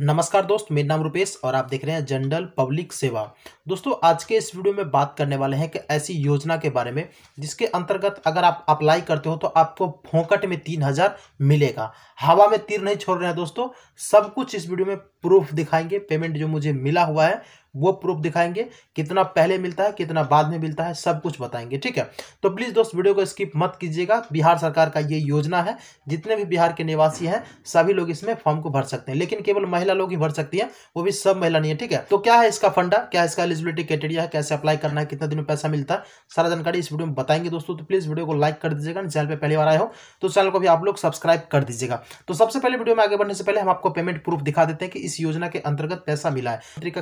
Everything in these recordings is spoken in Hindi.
नमस्कार दोस्त मेरा नाम रुपेश और आप देख रहे हैं जनरल पब्लिक सेवा दोस्तों आज के इस वीडियो में बात करने वाले हैं कि ऐसी योजना के बारे में जिसके अंतर्गत अगर आप अप्लाई करते हो तो आपको फोकट में तीन हज़ार मिलेगा हवा में तीर नहीं छोड़ रहे हैं दोस्तों सब कुछ इस वीडियो में प्रूफ दिखाएंगे पेमेंट जो मुझे मिला हुआ है वो प्रूफ दिखाएंगे कितना पहले मिलता है कितना बाद में मिलता है सब कुछ बताएंगे ठीक है तो प्लीज़ दोस्त वीडियो को स्किप मत कीजिएगा बिहार सरकार का ये योजना है जितने भी बिहार के निवासी हैं सभी लोग इसमें फॉर्म को भर सकते हैं लेकिन केवल महिला लोग ही भर सकती है वो भी सब महिला नहीं है ठीक है तो क्या है इसका फंडा क्या इसका एलिजिबिलिटी क्राइटेरिया है कैसे अप्लाई करना है कितना दिन में पैसा मिलता है सारा जानकारी इस वीडियो में बताएंगे दोस्तों तो प्लीज़ वीडियो को लाइक कर दीजिएगा चैनल पर पहली बार आए हो तो चैनल को भी आप लोग सब्सक्राइब कर दीजिएगा तो सबसे पहले वीडियो में आगे बढ़ने से पहले हम आपको पेमेंट प्रूफ दिखा देते हैं कि इस योजना के अंतर्गत पैसा मिला है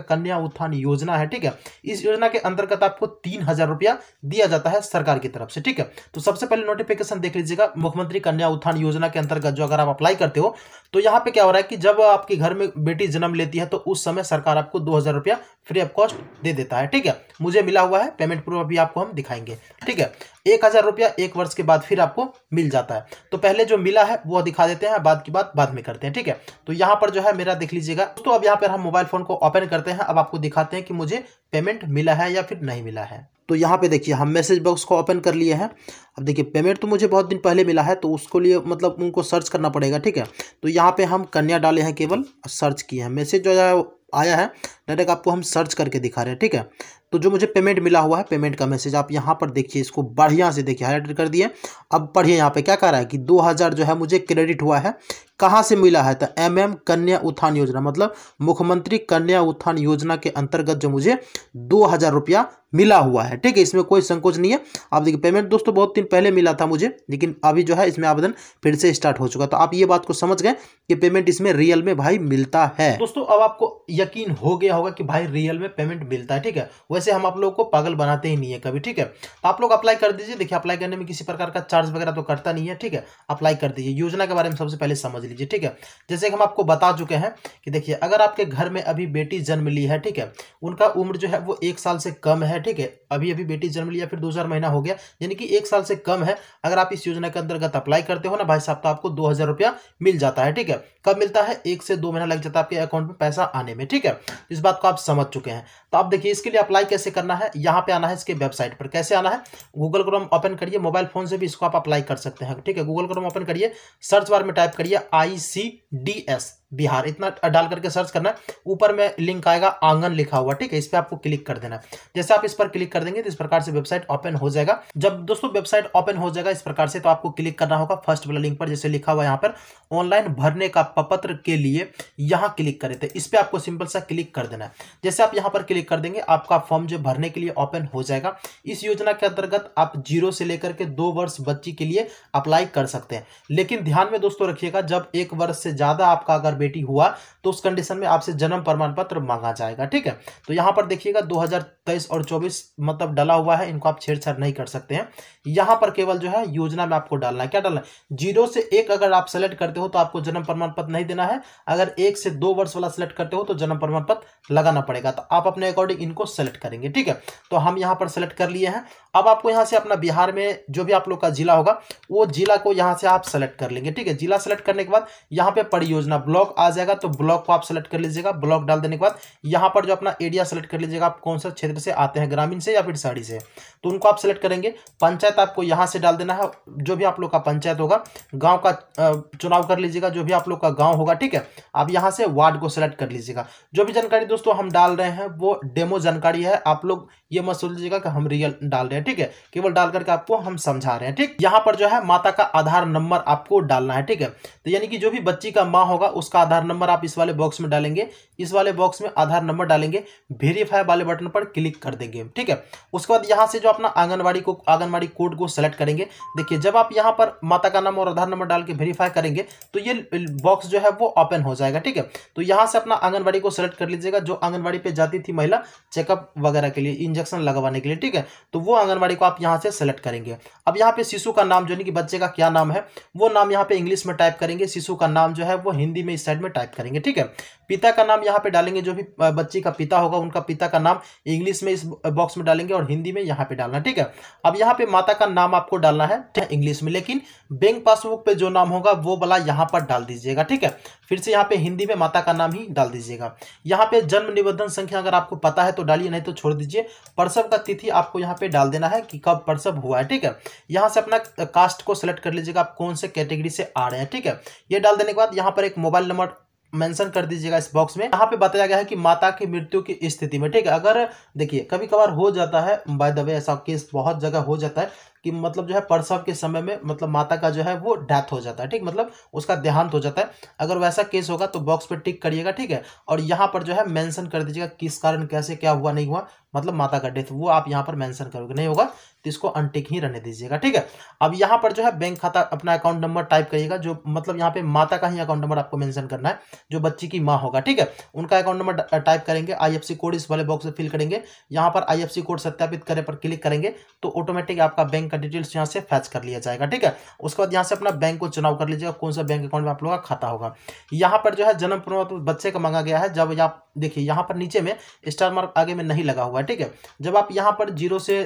कन्या उत्थान उत्थान योजना है ठीक है इस योजना के अंतर्गत आपको तीन हजार रुपया दिया जाता है सरकार की तरफ से ठीक है तो सबसे पहले नोटिफिकेशन देख लीजिएगा मुख्यमंत्री कन्या उत्थान योजना के अंतर्गत जो अगर आप अप्लाई करते हो तो यहाँ पे क्या हो रहा है कि जब आपके घर में बेटी जन्म लेती है तो उस समय सरकार आपको दो हजार रुपया फ्री ऑफ कॉस्ट दे देता है ठीक है मुझे मिला हुआ है पेमेंट प्रूफ अभी आपको हम दिखाएंगे ठीक है एक हज़ार रुपया एक वर्ष के बाद फिर आपको मिल जाता है तो पहले जो मिला है वो दिखा देते हैं बाद की बात बाद में करते हैं ठीक है तो यहाँ पर जो है मेरा देख लीजिएगा तो अब यहाँ पर हम मोबाइल फ़ोन को ओपन करते हैं अब आपको दिखाते हैं कि मुझे पेमेंट मिला है या फिर नहीं मिला है तो यहाँ पे देखिए हम मैसेज बॉक्स को ओपन कर लिए हैं अब देखिए पेमेंट तो मुझे बहुत दिन पहले मिला है तो उसको लिए मतलब उनको सर्च करना पड़ेगा ठीक है तो यहाँ पे हम कन्या डाले हैं केवल सर्च किए हैं मैसेज जो है आया है डायरेक्ट आपको हम सर्च करके दिखा रहे हैं ठीक है तो जो मुझे पेमेंट मिला हुआ है पेमेंट का मैसेज आप यहाँ पर देखिए इसको बढ़िया से देखिए हाईलाइट कर दिए अब पढ़िए यहाँ पे क्या कह रहा है कि 2000 जो है मुझे क्रेडिट हुआ है कहाँ से मिला है तो एम एम कन्या उत्थान योजना मतलब मुख्यमंत्री कन्या उत्थान योजना के अंतर्गत जो मुझे दो हज़ार रुपया मिला हुआ है ठीक है इसमें कोई संकोच नहीं है आप देखिए पेमेंट दोस्तों बहुत दिन पहले मिला था मुझे लेकिन अभी जो है इसमें आवेदन फिर से स्टार्ट हो चुका तो आप ये बात को समझ गए कि पेमेंट इसमें रियल में भाई मिलता है दोस्तों अब आपको यकीन हो गया होगा कि भाई रियल में पेमेंट मिलता है ठीक है वैसे वैसे हम आप लोगों को पागल बनाते ही नहीं है कभी ठीक है तो आप लोग अप्लाई कर दीजिए देखिए अप्लाई करने में किसी प्रकार का चार्ज वगैरह तो करता नहीं है ठीक है अप्लाई कर दीजिए योजना के बारे में सबसे पहले समझ लीजिए ठीक है जैसे कि हम आपको बता चुके हैं कि देखिए अगर आपके घर में अभी बेटी जन्म ली है ठीक है उनका उम्र जो है वो एक साल से कम है ठीक है अभी अभी बेटी जन्म लिया फिर दो महीना हो गया यानी कि एक साल से कम है अगर आप इस योजना के अंतर्गत अप्लाई करते हो ना भाई साहब तो आपको दो मिल जाता है ठीक है कब मिलता है एक से दो महीना लग जाता है आपके अकाउंट में पैसा आने में ठीक है इस बात को आप समझ चुके हैं तो आप देखिए इसके लिए अप्लाई कैसे करना है यहाँ पे आना है इसके वेबसाइट पर कैसे आना है गूगल क्रोम ओपन करिए मोबाइल फोन से भी इसको आप अप्लाई कर सकते हैं ठीक है गूगल क्रोम ओपन करिए सर्च बार में टाइप करिए I C D S Bihar इतना डाल करके सर्च करना है ऊपर में लिंक आएगा आंगन लिखा हुआ ठीक है इस पर आपको क्लिक कर देना है जैसे आप इस पर क्लिक कर देंगे तो इस प्रकार से वेबसाइट ओपन हो जाएगा जब दोस्तों वेबसाइट ओपन हो जाएगा इस प्रकार से तो आपको क्लिक करना होगा फर्स्ट वाला लिंक पर जैसे लिखा हुआ यहाँ पर ऑनलाइन भरने का पपत्र के लिए यहाँ क्लिक करे थे इस पर आपको सिंपल सा क्लिक कर देना है जैसे आप यहाँ पर क्लिक कर देंगे आपका फॉर्म जो भरने के लिए ओपन हो जाएगा इस योजना के अंतर्गत आप जीरो से लेकर के दो वर्ष बच्ची के लिए अप्लाई कर सकते हैं लेकिन ध्यान में दोस्तों रखिएगा जब एक वर्ष से ज़्यादा आपका अगर बेटी हुआ तो उस कंडीशन में आपसे जन्म प्रमाण पत्र मांगा जाएगा ठीक है तो यहाँ पर देखिएगा 2023 और 24 मतलब डला हुआ है इनको आप छेड़छाड़ नहीं कर सकते हैं यहाँ पर केवल जो है योजना में आपको डालना है क्या डालना है जीरो से एक अगर आप सेलेक्ट करते हो तो आपको जन्म प्रमाण पत्र नहीं देना है अगर एक से दो वर्ष वाला सेलेक्ट करते हो तो जन्म प्रमाण पत्र लगाना पड़ेगा तो आप अपने अकॉर्डिंग इनको सेलेक्ट करेंगे ठीक है तो हम यहाँ पर सेलेक्ट कर लिए हैं अब आपको यहाँ से अपना बिहार में जो भी आप लोग का जिला होगा वो जिला को यहाँ से आप सेलेक्ट कर लेंगे ठीक है जिला सेलेक्ट करने के बाद यहाँ पे परियोजना ब्लॉक आ जाएगा तो ब्लॉक को आप सेलेक्ट कर लीजिएगा ब्लॉक डाल देने के बाद यहाँ पर जो अपना एरिया सेलेक्ट कर लीजिएगा आप कौन सा क्षेत्र से आते हैं ग्रामीण से या फिर शहरी से तो उनको आप सेलेक्ट करेंगे पंचायत आपको यहाँ से डाल देना है जो भी आप लोग का पंचायत होगा गाँव का चुनाव कर लीजिएगा जो भी आप लोग का गाँव होगा ठीक है आप यहाँ से वार्ड को सेलेक्ट कर लीजिएगा जो भी जानकारी दोस्तों हम डाल रहे हैं वो डेमो जानकारी है आप लोग ये मत सोच लीजिएगा कि हम रियल डाल रहे हैं ठीक है केवल डाल करके आपको हम समझा रहे हैं ठीक यहाँ पर जो है माता का आधार नंबर आपको डालना है ठीक है तो यानी कि जो भी बच्ची का माँ होगा उसका आधार नंबर आप इस वाले बॉक्स में डालेंगे इस वाले बॉक्स में आधार नंबर डालेंगे वेरीफाई वाले बटन पर क्लिक कर देंगे ठीक है उसके बाद यहाँ से जो अपना आंगनबाड़ी को आंगनबाड़ी कोड को सेलेक्ट करेंगे देखिए जब आप यहाँ पर माता का नाम और आधार नंबर डाल के वेरीफाई करेंगे तो ये बॉक्स जो है वो ओपन हो जाएगा ठीक है तो यहाँ से अपना आंगनबाड़ी को सेलेक्ट कर लीजिएगा जो आंगनबाड़ी पर जाती थी महिला चेकअप वगैरह के लिए इंजेक्शन इंजेक्शन लगवाने के लिए ठीक है तो वो आंगनबाड़ी को आप यहाँ से सेलेक्ट करेंगे अब यहाँ पे शिशु का नाम जो है कि बच्चे का क्या नाम है वो नाम यहाँ पे इंग्लिश में टाइप करेंगे शिशु का नाम जो है वो हिंदी में इस साइड में टाइप करेंगे ठीक है पिता का नाम यहाँ पे डालेंगे जो भी बच्चे का पिता होगा उनका पिता का नाम इंग्लिश में इस बॉक्स में डालेंगे और हिंदी में यहाँ पे डालना ठीक है अब यहाँ पे माता का नाम आपको डालना है इंग्लिश में लेकिन बैंक पासबुक पे जो नाम होगा वो वाला यहाँ पर डाल दीजिएगा ठीक है फिर से यहाँ पे हिंदी में माता का नाम ही डाल दीजिएगा यहाँ पे जन्म निबंधन संख्या अगर आपको पता है तो डालिए नहीं तो छोड़ दीजिए प्रसव का तिथि आपको यहाँ पे डाल देना है कि कब प्रसव हुआ है ठीक है यहाँ से अपना कास्ट को सिलेक्ट कर लीजिएगा आप कौन से कैटेगरी से आ रहे हैं ठीक है ये डाल देने के बाद यहाँ पर एक मोबाइल नंबर मेंशन कर दीजिएगा इस बॉक्स में यहाँ पे बताया गया है कि माता की मृत्यु की स्थिति में ठीक है अगर देखिए कभी कभार हो जाता है बाय द वे ऐसा केस बहुत जगह हो जाता है कि मतलब जो है प्रसव के समय में मतलब माता का जो है वो डेथ हो जाता है ठीक मतलब उसका देहांत हो जाता है अगर वैसा केस होगा तो बॉक्स पर टिक करिएगा ठीक है और यहाँ पर जो है मेंशन कर दीजिएगा किस कारण कैसे क्या हुआ नहीं हुआ मतलब माता का डेथ वो आप यहाँ पर मेंशन करोगे नहीं होगा तो इसको अनटिक ही रहने दीजिएगा ठीक है अब यहाँ पर जो है बैंक खाता अपना अकाउंट नंबर टाइप करिएगा जो मतलब यहाँ पे माता का ही अकाउंट नंबर आपको मेंशन करना है जो बच्ची की माँ होगा ठीक है उनका अकाउंट नंबर टाइप करेंगे आईएफसी कोड इस वाले बॉक्स में फिल करेंगे यहाँ पर आईएफसी कोड सत्यापित करे पर क्लिक करेंगे तो ऑटोमेटिक आपका बैंक का डिटेल्स यहाँ से फैच कर लिया जाएगा ठीक है उसके बाद यहाँ से अपना बैंक को चुनाव कर लीजिएगा कौन सा बैंक अकाउंट में आप लोग का खाता होगा यहाँ पर जो है जन्म प्रमाण बच्चे का मांगा गया है जब आप देखिए यहाँ पर नीचे में स्टार मार्क आगे में नहीं लगा हुआ है ठीक है जब आप यहाँ पर जीरो से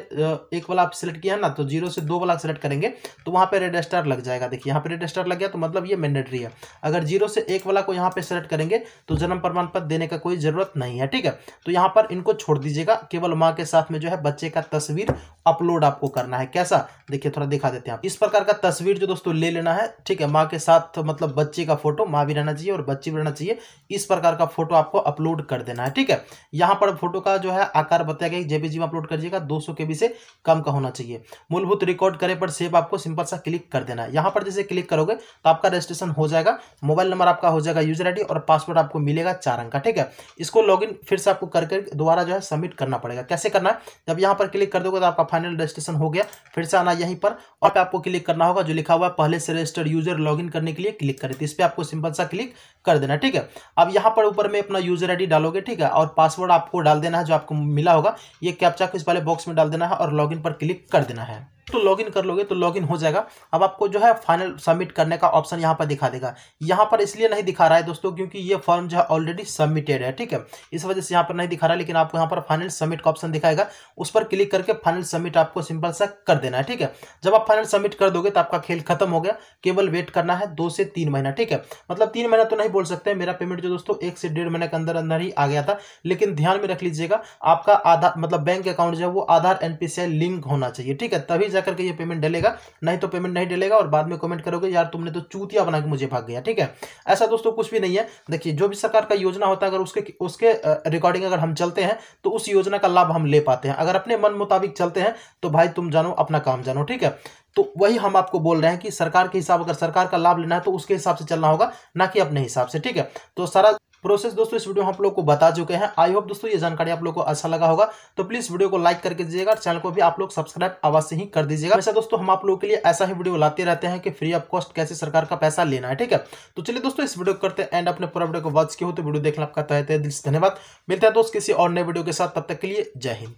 एक वाला आप सिलेक्ट किया ना तो जीरो से दो वाला सिलेक्ट करेंगे तो वहाँ पर रेड स्टार लग जाएगा देखिए यहाँ पर रेड स्टार लग गया तो मतलब ये मैंडेटरी है अगर जीरो से एक वाला को यहाँ पर सिलेक्ट करेंगे तो जन्म प्रमाण पत्र देने का कोई ज़रूरत नहीं है ठीक है तो यहाँ पर इनको छोड़ दीजिएगा केवल माँ के साथ में जो है बच्चे का तस्वीर अपलोड आपको करना है कैसा देखिए थोड़ा दिखा देते हैं आप इस प्रकार का तस्वीर जो दोस्तों ले लेना है ठीक है माँ के साथ मतलब बच्चे का फोटो माँ भी रहना चाहिए और बच्ची भी रहना चाहिए इस प्रकार का फोटो आपको अपलोड कर देना है ठीक है यहाँ पर फोटो का जो है आकार बताया गया जेबीजी में अपलोड करिएगा दो सौ से कम का होना चाहिए मूलभूत रिकॉर्ड करें पर सेव आपको सिंपल सा क्लिक कर देना है यहाँ पर जैसे क्लिक करोगे तो आपका रजिस्ट्रेशन हो जाएगा मोबाइल नंबर आपका हो जाएगा यूजर आई और पासवर्ड आपको मिलेगा चार अंक का ठीक है इसको लॉग फिर से आपको करके दोबारा जो है सबमिट करना पड़ेगा कैसे करना है जब यहाँ पर क्लिक कर दोगे तो आपका फाइनल रजिस्ट्रेशन हो गया फिर से आना यहीं पर और आपको क्लिक करना होगा जो लिखा हुआ है पहले से रजिस्टर्ड यूजर लॉग करने के लिए क्लिक करें तो इस पर आपको सिंपल सा क्लिक कर देना ठीक है अब यहाँ पर ऊपर में अपना यूजर आई डालोगे ठीक है और पासवर्ड आपको डाल देना है जो आपको मिला होगा ये कैप्चा को इस वाले बॉक्स में डाल देना है और लॉग पर क्लिक क्लिक कर देना है तो लॉगिन कर लोगे तो लॉगिन हो जाएगा अब आपको जो है फाइनल सबमिट करने का ऑप्शन यहाँ पर दिखा देगा यहाँ पर इसलिए नहीं दिखा रहा है दोस्तों क्योंकि ये फॉर्म जो है ऑलरेडी सबमिटेड है ठीक है इस वजह से यहाँ पर नहीं दिखा रहा है लेकिन आपको यहाँ पर फाइनल सबमिट का ऑप्शन दिखाएगा उस पर क्लिक करके फाइनल सबमिट आपको सिंपल सा कर देना है ठीक है जब आप फाइनल सबमिट कर दोगे तो आपका खेल खत्म हो गया केवल वेट करना है दो से तीन महीना ठीक है मतलब तीन महीना तो नहीं बोल सकते मेरा पेमेंट जो दोस्तों एक से डेढ़ महीने के अंदर अंदर ही आ गया था लेकिन ध्यान में रख लीजिएगा आपका आधार मतलब बैंक अकाउंट जो है वो आधार एनपीसीआई लिंक होना चाहिए ठीक है तभी जाकर के ये पेमेंट डलेगा नहीं तो पेमेंट नहीं डलेगा और बाद में कमेंट करोगे यार तुमने तो चूतिया बना के मुझे भाग गया ठीक है ऐसा दोस्तों कुछ भी नहीं है देखिए जो भी सरकार का योजना होता है अगर उसके उसके रिकॉर्डिंग अगर हम चलते हैं तो उस योजना का लाभ हम ले पाते हैं अगर अपने मन मुताबिक चलते हैं तो भाई तुम जानो अपना काम जानो ठीक है तो वही हम आपको बोल रहे हैं कि सरकार के हिसाब अगर सरकार का लाभ लेना है तो उसके हिसाब से चलना होगा ना कि अपने हिसाब से ठीक है तो सारा प्रोसेस दोस्तों इस वीडियो में आप लोग को बता चुके हैं आई होप दोस्तों ये जानकारी आप लोग को अच्छा लगा होगा तो प्लीज वीडियो को लाइक करके दीजिएगा चैनल को भी आप लोग सब्सक्राइब अवश्य ही कर दीजिएगा वैसे दोस्तों हम आप लोगों के लिए ऐसा ही वीडियो लाते रहते हैं कि फ्री ऑफ कॉस्ट कैसे सरकार का पैसा लेना है ठीक है तो चलिए दोस्तों इस वीडियो करते हैं एंड अपने पूरा वीडियो को वॉच किया हो तो वीडियो देखना आपका तहत है दिल से धन्यवाद मिलते हैं दोस्त किसी और नए वीडियो के साथ तब तक के लिए जय हिंद